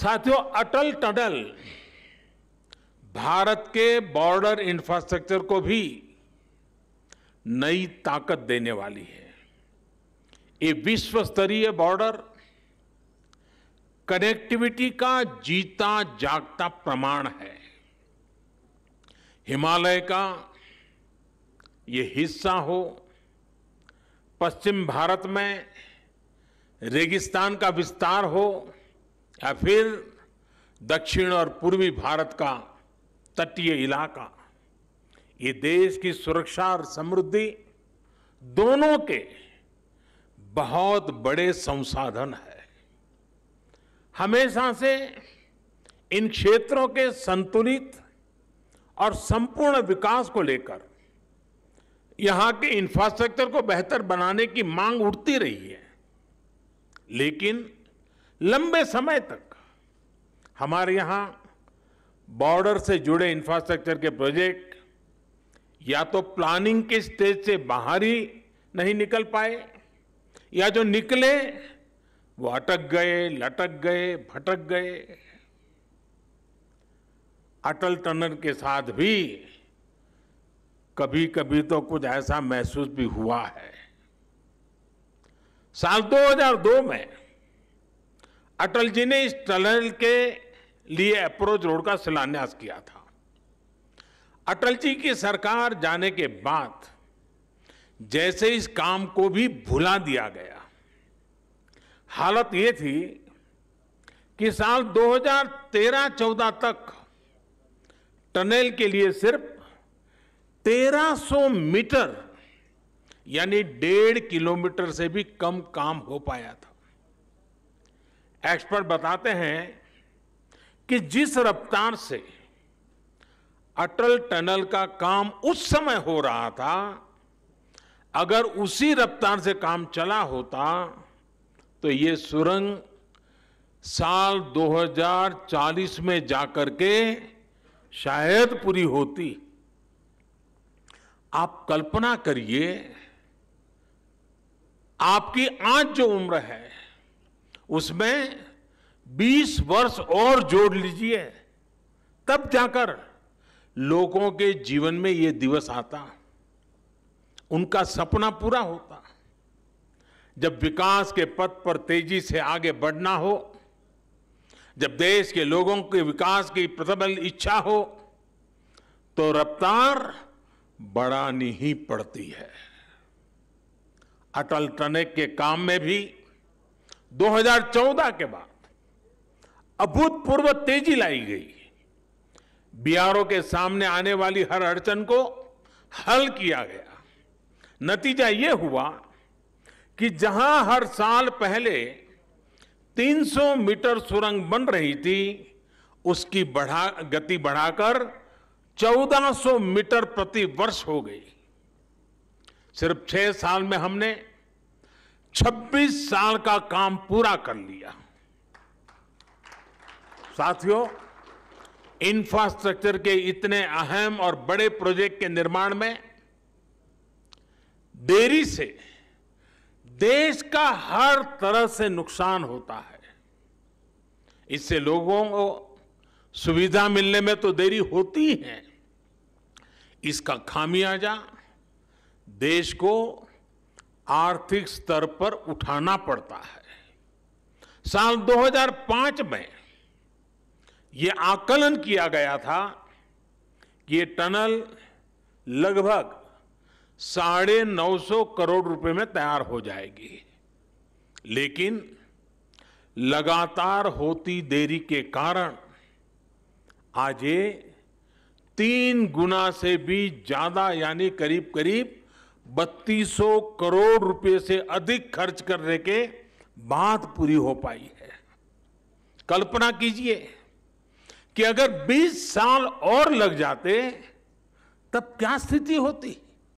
साथियों अटल टनल भारत के border infrastructure को भी नई ताकत देने वाली है ये विश्व स्तरीय बॉर्डर कनेक्टिविटी का जीता जागता प्रमाण है हिमालय का ये हिस्सा हो पश्चिम भारत में रेगिस्तान का विस्तार हो या फिर दक्षिण और पूर्वी भारत का तटीय इलाका ये देश की सुरक्षा और समृद्धि दोनों के बहुत बड़े संसाधन है हमेशा से इन क्षेत्रों के संतुलित और संपूर्ण विकास को लेकर यहां के इंफ्रास्ट्रक्चर को बेहतर बनाने की मांग उठती रही है लेकिन लंबे समय तक हमारे यहां बॉर्डर से जुड़े इंफ्रास्ट्रक्चर के प्रोजेक्ट या तो प्लानिंग के स्टेज से बाहर ही नहीं निकल पाए या जो निकले वो अटक गए लटक गए भटक गए अटल टनल के साथ भी कभी कभी तो कुछ ऐसा महसूस भी हुआ है साल 2002 में अटल जी ने इस टनल के लिए अप्रोच रोड का शिलान्यास किया था अटल जी की सरकार जाने के बाद जैसे इस काम को भी भुला दिया गया हालत ये थी कि साल 2013-14 तक टनल के लिए सिर्फ 1300 मीटर यानी डेढ़ किलोमीटर से भी कम काम हो पाया था एक्सपर्ट बताते हैं कि जिस रफ्तार से अटल टनल का काम उस समय हो रहा था अगर उसी रफ्तार से काम चला होता तो ये सुरंग साल 2040 में जाकर के शायद पूरी होती आप कल्पना करिए आपकी आज जो उम्र है उसमें 20 वर्ष और जोड़ लीजिए तब जाकर लोगों के जीवन में ये दिवस आता उनका सपना पूरा होता जब विकास के पथ पर तेजी से आगे बढ़ना हो जब देश के लोगों के विकास की प्रबल इच्छा हो तो रफ्तार बढ़ानी ही पड़ती है अटल टनेक के काम में भी 2014 के बाद अभूतपूर्व तेजी लाई गई बिहारों के सामने आने वाली हर अड़चन को हल किया गया नतीजा यह हुआ कि जहां हर साल पहले 300 मीटर सुरंग बन रही थी उसकी बढ़ा गति बढ़ाकर 1400 मीटर प्रति वर्ष हो गई सिर्फ छह साल में हमने 26 साल का काम पूरा कर लिया साथियों इंफ्रास्ट्रक्चर के इतने अहम और बड़े प्रोजेक्ट के निर्माण में देरी से देश का हर तरह से नुकसान होता है इससे लोगों को सुविधा मिलने में तो देरी होती है इसका खामियाजा देश को आर्थिक स्तर पर उठाना पड़ता है साल 2005 में ये आकलन किया गया था कि ये टनल लगभग साढ़े नौ सौ करोड़ रुपए में तैयार हो जाएगी लेकिन लगातार होती देरी के कारण आज ये तीन गुना से भी ज्यादा यानी करीब करीब बत्तीसों करोड़ रुपए से अधिक खर्च करने के बात पूरी हो पाई है कल्पना कीजिए कि अगर 20 साल और लग जाते तब क्या स्थिति होती